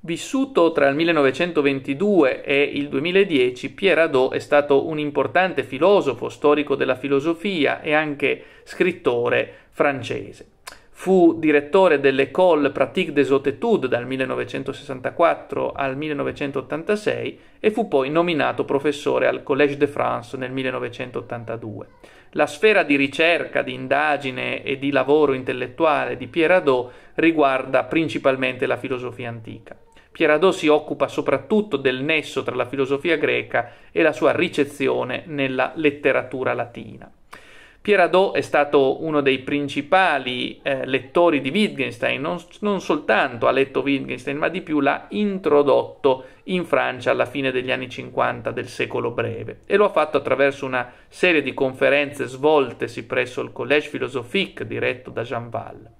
Vissuto tra il 1922 e il 2010, Pierre Hadot è stato un importante filosofo, storico della filosofia e anche scrittore francese. Fu direttore dell'École Pratique des Hautes Hautitudes dal 1964 al 1986 e fu poi nominato professore al Collège de France nel 1982. La sfera di ricerca, di indagine e di lavoro intellettuale di Pierre Hadot riguarda principalmente la filosofia antica. Pieradot si occupa soprattutto del nesso tra la filosofia greca e la sua ricezione nella letteratura latina. Pieradot è stato uno dei principali eh, lettori di Wittgenstein, non, non, soltanto ha letto Wittgenstein, ma di più l'ha introdotto in Francia alla fine degli anni 50 del secolo breve e lo ha fatto attraverso una serie di conferenze svoltesi presso il Collège Philosophique diretto da Jean Val.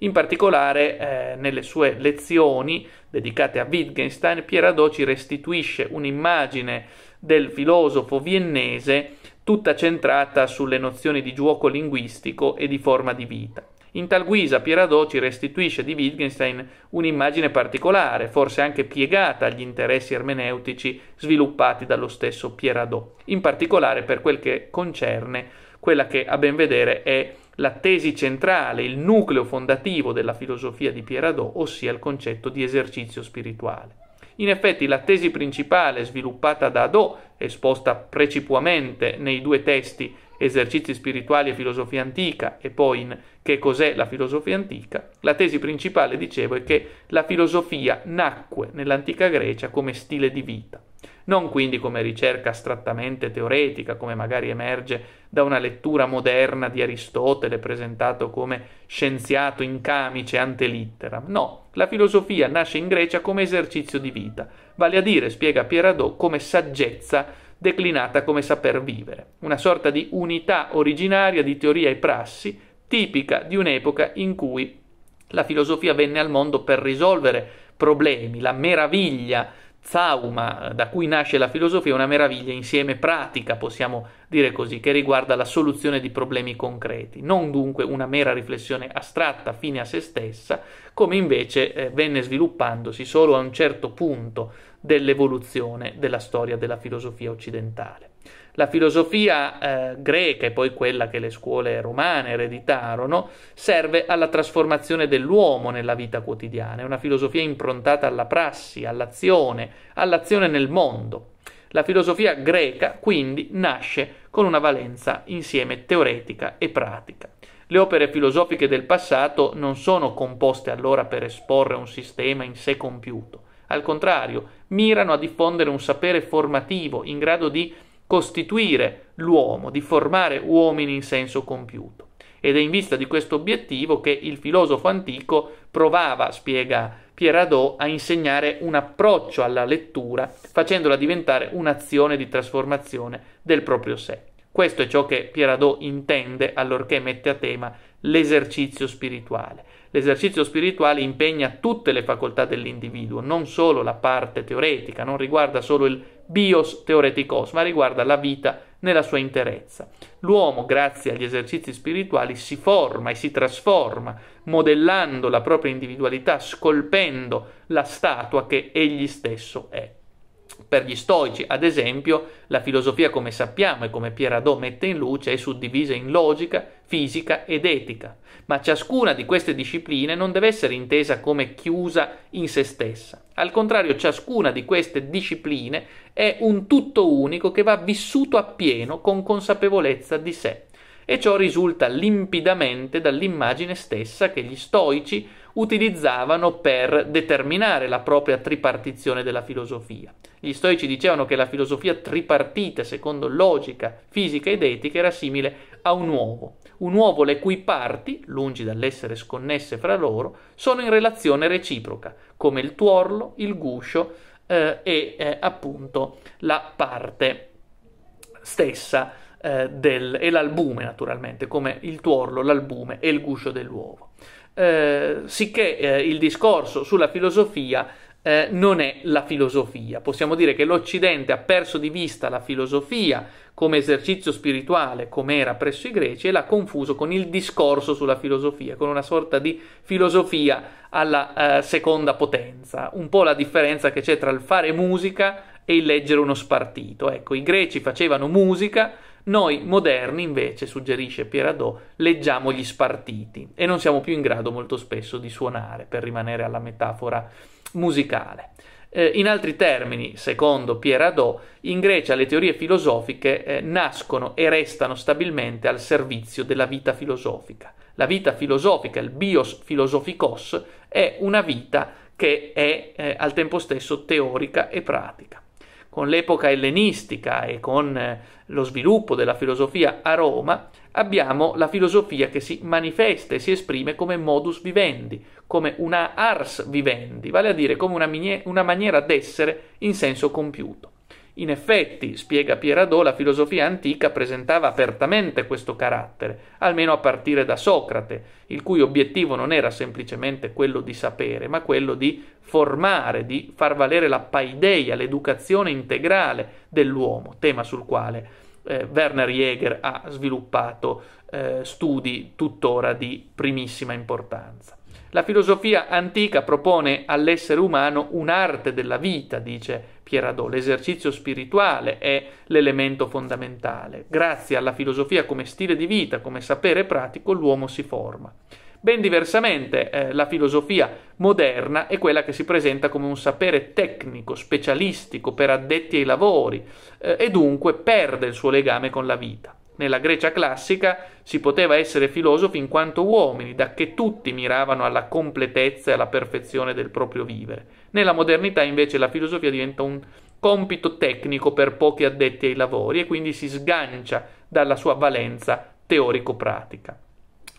In particolare, eh, nelle sue lezioni dedicate a Wittgenstein, Piera ci restituisce un'immagine del filosofo viennese tutta centrata sulle nozioni di gioco linguistico e di forma di vita. In tal guisa Piera ci restituisce di Wittgenstein un'immagine particolare, forse anche piegata agli interessi ermeneutici sviluppati dallo stesso Piera in particolare per quel che concerne quella che a ben vedere è la tesi centrale, il nucleo fondativo della filosofia di Pieradot, ossia il concetto di esercizio spirituale. In effetti la tesi principale sviluppata da Adot, esposta precipuamente nei due testi Esercizi spirituali e filosofia antica e poi in Che cos'è la filosofia antica, la tesi principale, dicevo, è che la filosofia nacque nell'antica Grecia come stile di vita non quindi come ricerca astrattamente teoretica, come magari emerge da una lettura moderna di Aristotele presentato come scienziato in camice ante litteram. No, la filosofia nasce in Grecia come esercizio di vita, vale a dire, spiega Pieradot, come saggezza declinata come saper vivere, una sorta di unità originaria di teoria e prassi, tipica di un'epoca in cui la filosofia venne al mondo per risolvere problemi, la meraviglia zauma da cui nasce la filosofia, è una meraviglia insieme pratica, possiamo dire così, che riguarda la soluzione di problemi concreti, non dunque una mera riflessione astratta fine a se stessa, come invece eh, venne sviluppandosi solo a un certo punto dell'evoluzione della storia della filosofia occidentale. La filosofia eh, greca e poi quella che le scuole romane ereditarono serve alla trasformazione dell'uomo nella vita quotidiana, è una filosofia improntata alla prassi, all'azione, all'azione nel mondo. La filosofia greca quindi nasce con una valenza insieme teoretica e pratica. Le opere filosofiche del passato non sono composte allora per esporre un sistema in sé compiuto, al contrario, mirano a diffondere un sapere formativo in grado di costituire l'uomo, di formare uomini in senso compiuto. Ed è in vista di questo obiettivo che il filosofo antico provava, spiega Pieradot, a insegnare un approccio alla lettura, facendola diventare un'azione di trasformazione del proprio sé. Questo è ciò che Pieradot intende allorché mette a tema l'esercizio spirituale. L'esercizio spirituale impegna tutte le facoltà dell'individuo, non solo la parte teoretica, non riguarda solo il bios teoreticos, ma riguarda la vita nella sua interezza. L'uomo, grazie agli esercizi spirituali, si forma e si trasforma, modellando la propria individualità, scolpendo la statua che egli stesso è. Per gli stoici, ad esempio, la filosofia, come sappiamo e come Pierre Adot mette in luce, è suddivisa in logica, fisica ed etica, ma ciascuna di queste discipline non deve essere intesa come chiusa in se stessa. Al contrario, ciascuna di queste discipline è un tutto unico che va vissuto appieno con consapevolezza di sé e ciò risulta limpidamente dall'immagine stessa che gli stoici utilizzavano per determinare la propria tripartizione della filosofia. Gli stoici dicevano che la filosofia tripartita, secondo logica, fisica ed etica, era simile a un uovo, un uovo le cui parti, lungi dall'essere sconnesse fra loro, sono in relazione reciproca, come il tuorlo, il guscio eh, e eh, appunto la parte stessa eh, del, e l'albume naturalmente, come il tuorlo, l'albume e il guscio dell'uovo. Eh, sicché eh, il discorso sulla filosofia eh, non è la filosofia. Possiamo dire che l'Occidente ha perso di vista la filosofia come esercizio spirituale, come era presso i greci, e l'ha confuso con il discorso sulla filosofia, con una sorta di filosofia alla eh, seconda potenza, un po' la differenza che c'è tra il fare musica e il leggere uno spartito. Ecco, i greci facevano musica noi moderni, invece, suggerisce Pieradot, leggiamo gli spartiti e non siamo più in grado molto spesso di suonare, per rimanere alla metafora musicale. Eh, in altri termini, secondo Pieradot, in Grecia le teorie filosofiche eh, nascono e restano stabilmente al servizio della vita filosofica. La vita filosofica, il bios filosoficos, è una vita che è eh, al tempo stesso teorica e pratica con l'epoca ellenistica e con eh, lo sviluppo della filosofia a Roma, abbiamo la filosofia che si manifesta e si esprime come modus vivendi, come una ars vivendi, vale a dire come una, miniera, una maniera d'essere in senso compiuto. In effetti, spiega Pieradot, la filosofia antica presentava apertamente questo carattere, almeno a partire da Socrate, il cui obiettivo non era semplicemente quello di sapere, ma quello di formare, di far valere la paideia, l'educazione integrale dell'uomo, tema sul quale eh, Werner Jäger ha sviluppato eh, studi tuttora di primissima importanza. La filosofia antica propone all'essere umano un'arte della vita, dice Pieradò. L'esercizio spirituale è l'elemento fondamentale. Grazie alla filosofia come stile di vita, come sapere pratico, l'uomo si forma. Ben diversamente eh, la filosofia moderna è quella che si presenta come un sapere tecnico, specialistico, per addetti ai lavori eh, e dunque perde il suo legame con la vita nella Grecia classica si poteva essere filosofi in quanto uomini, da che tutti miravano alla completezza e alla perfezione del proprio vivere. Nella modernità invece la filosofia diventa un compito tecnico per pochi addetti ai lavori e quindi si sgancia dalla sua valenza teorico-pratica.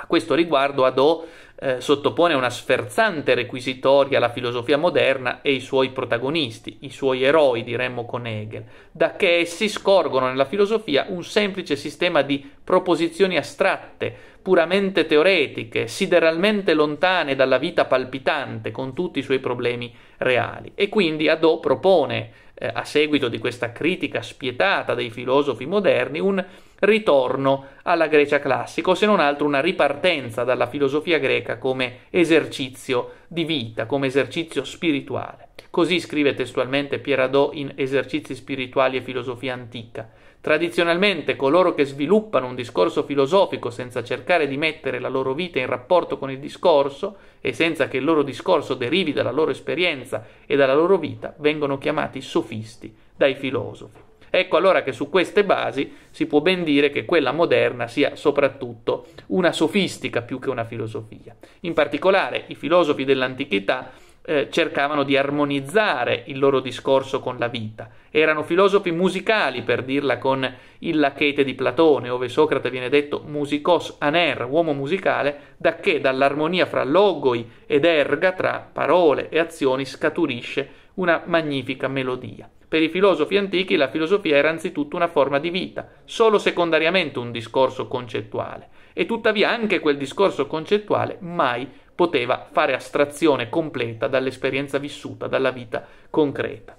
A questo riguardo Adò eh, sottopone una sferzante requisitoria alla filosofia moderna e i suoi protagonisti, i suoi eroi, diremmo con Hegel, da che essi scorgono nella filosofia un semplice sistema di proposizioni astratte, puramente teoretiche, sideralmente lontane dalla vita palpitante con tutti i suoi problemi reali. E quindi Adot propone, eh, a seguito di questa critica spietata dei filosofi moderni, un ritorno alla Grecia classica, o se non altro una ripartenza dalla filosofia greca come esercizio di vita, come esercizio spirituale. Così scrive testualmente Pieradot in Esercizi spirituali e filosofia antica. Tradizionalmente coloro che sviluppano un discorso filosofico senza cercare di mettere la loro vita in rapporto con il discorso e senza che il loro discorso derivi dalla loro esperienza e dalla loro vita vengono chiamati sofisti dai filosofi. Ecco allora che su queste basi si può ben dire che quella moderna sia soprattutto una sofistica più che una filosofia. In particolare i filosofi dell'antichità eh, cercavano di armonizzare il loro discorso con la vita. Erano filosofi musicali, per dirla con il Lachete di Platone, ove Socrate viene detto musicos aner, uomo musicale, da che dall'armonia fra logoi ed erga, tra parole e azioni, scaturisce una magnifica melodia. Per i filosofi antichi la filosofia era anzitutto una forma di vita, solo secondariamente un discorso concettuale, e tuttavia anche quel discorso concettuale mai poteva fare astrazione completa dall'esperienza vissuta, dalla vita concreta.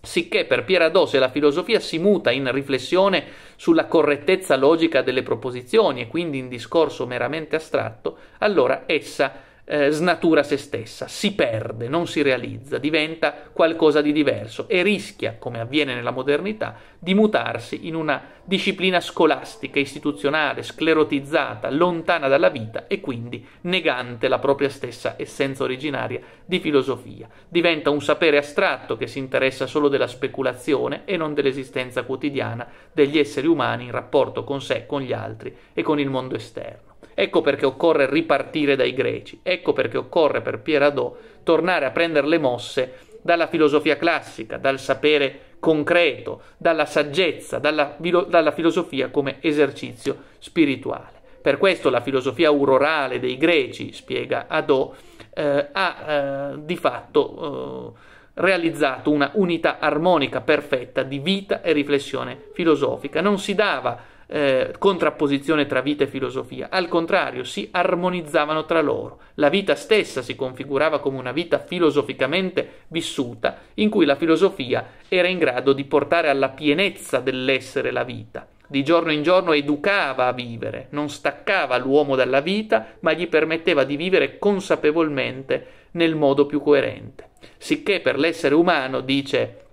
Sicché per Pierre se la filosofia si muta in riflessione sulla correttezza logica delle proposizioni e quindi in discorso meramente astratto, allora essa eh, snatura se stessa, si perde, non si realizza, diventa qualcosa di diverso e rischia, come avviene nella modernità, di mutarsi in una disciplina scolastica, istituzionale, sclerotizzata, lontana dalla vita e quindi negante la propria stessa essenza originaria di filosofia. Diventa un sapere astratto che si interessa solo della speculazione e non dell'esistenza quotidiana degli esseri umani in rapporto con sé, con gli altri e con il mondo esterno. Ecco perché occorre ripartire dai greci, ecco perché occorre per Pierre Adot tornare a prendere le mosse dalla filosofia classica, dal sapere concreto, dalla saggezza, dalla, dalla filosofia come esercizio spirituale. Per questo la filosofia aurorale dei greci, spiega Adot, eh, ha eh, di fatto eh, realizzato una unità armonica perfetta di vita e riflessione filosofica. Non si dava eh, contrapposizione tra vita e filosofia, al contrario si armonizzavano tra loro. La vita stessa si configurava come una vita filosoficamente vissuta, in cui la filosofia era in grado di portare alla pienezza dell'essere la vita. Di giorno in giorno educava a vivere, non staccava l'uomo dalla vita, ma gli permetteva di vivere consapevolmente nel modo più coerente. Sicché per l'essere umano, dice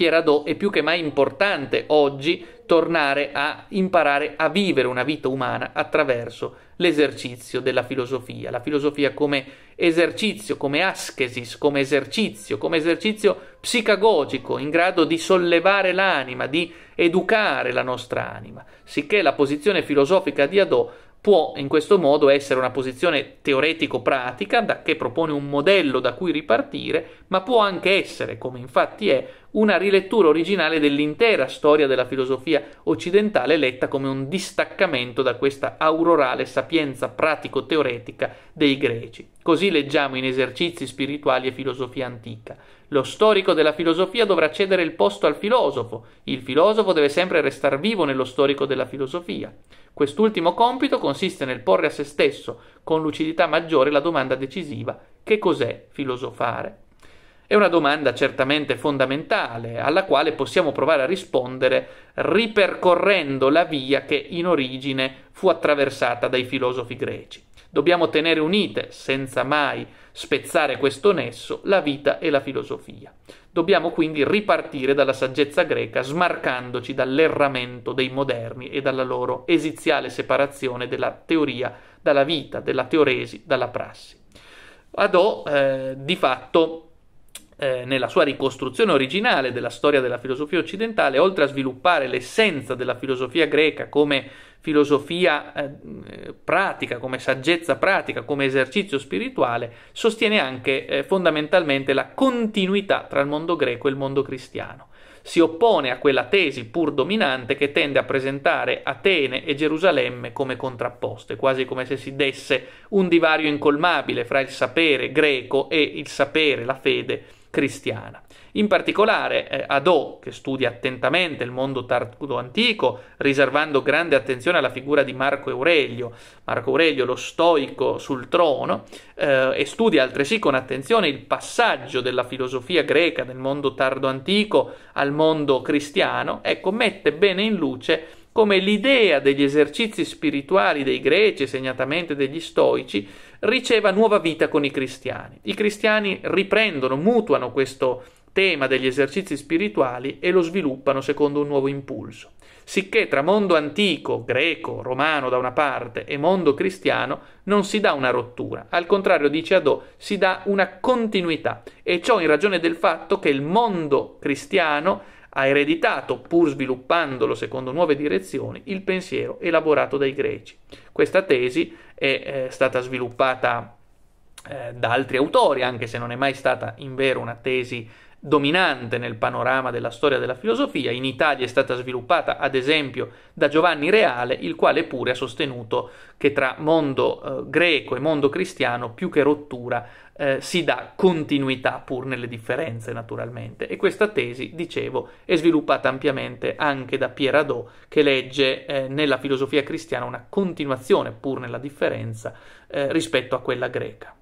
Pieradot è più che mai importante oggi tornare a imparare a vivere una vita umana attraverso l'esercizio della filosofia, la filosofia come esercizio, come ascesis, come esercizio, come esercizio psicagogico in grado di sollevare l'anima, di educare la nostra anima, sicché la posizione filosofica di Adot può in questo modo essere una posizione teoretico-pratica che propone un modello da cui ripartire, ma può anche essere, come infatti è, una rilettura originale dell'intera storia della filosofia occidentale letta come un distaccamento da questa aurorale sapienza pratico-teoretica dei greci. Così leggiamo in esercizi spirituali e filosofia antica. Lo storico della filosofia dovrà cedere il posto al filosofo, il filosofo deve sempre restare vivo nello storico della filosofia. Quest'ultimo compito consiste nel porre a se stesso, con lucidità maggiore, la domanda decisiva: che cos'è filosofare? È una domanda certamente fondamentale, alla quale possiamo provare a rispondere ripercorrendo la via che in origine fu attraversata dai filosofi greci. Dobbiamo tenere unite, senza mai spezzare questo nesso, la vita e la filosofia. Dobbiamo quindi ripartire dalla saggezza greca, smarcandoci dall'erramento dei moderni e dalla loro esiziale separazione della teoria dalla vita, della teoresi dalla prassi. Adò eh, di fatto eh, nella sua ricostruzione originale della storia della filosofia occidentale, oltre a sviluppare l'essenza della filosofia greca come filosofia eh, pratica, come saggezza pratica, come esercizio spirituale, sostiene anche eh, fondamentalmente la continuità tra il mondo greco e il mondo cristiano. Si oppone a quella tesi pur dominante che tende a presentare Atene e Gerusalemme come contrapposte, quasi come se si desse un divario incolmabile fra il sapere greco e il sapere, la fede cristiana. In particolare eh, Adot, che studia attentamente il mondo tardo antico, riservando grande attenzione alla figura di Marco Aurelio, Marco Aurelio lo stoico sul trono, eh, e studia altresì con attenzione il passaggio della filosofia greca del mondo tardo antico al mondo cristiano, ecco, mette bene in luce come l'idea degli esercizi spirituali dei greci, segnatamente degli stoici, riceva nuova vita con i cristiani. I cristiani riprendono, mutuano questo tema degli esercizi spirituali e lo sviluppano secondo un nuovo impulso. Sicché tra mondo antico, greco, romano da una parte e mondo cristiano non si dà una rottura, al contrario dice Adò si dà una continuità e ciò in ragione del fatto che il mondo cristiano ha ereditato, pur sviluppandolo secondo nuove direzioni, il pensiero elaborato dai greci. Questa tesi è eh, stata sviluppata eh, da altri autori, anche se non è mai stata in vero una tesi dominante nel panorama della storia della filosofia. In Italia è stata sviluppata, ad esempio, da Giovanni Reale, il quale pure ha sostenuto che tra mondo eh, greco e mondo cristiano, più che rottura, eh, si dà continuità, pur nelle differenze naturalmente. E questa tesi, dicevo, è sviluppata ampiamente anche da Pierre Hadot, che legge eh, nella filosofia cristiana una continuazione, pur nella differenza, eh, rispetto a quella greca.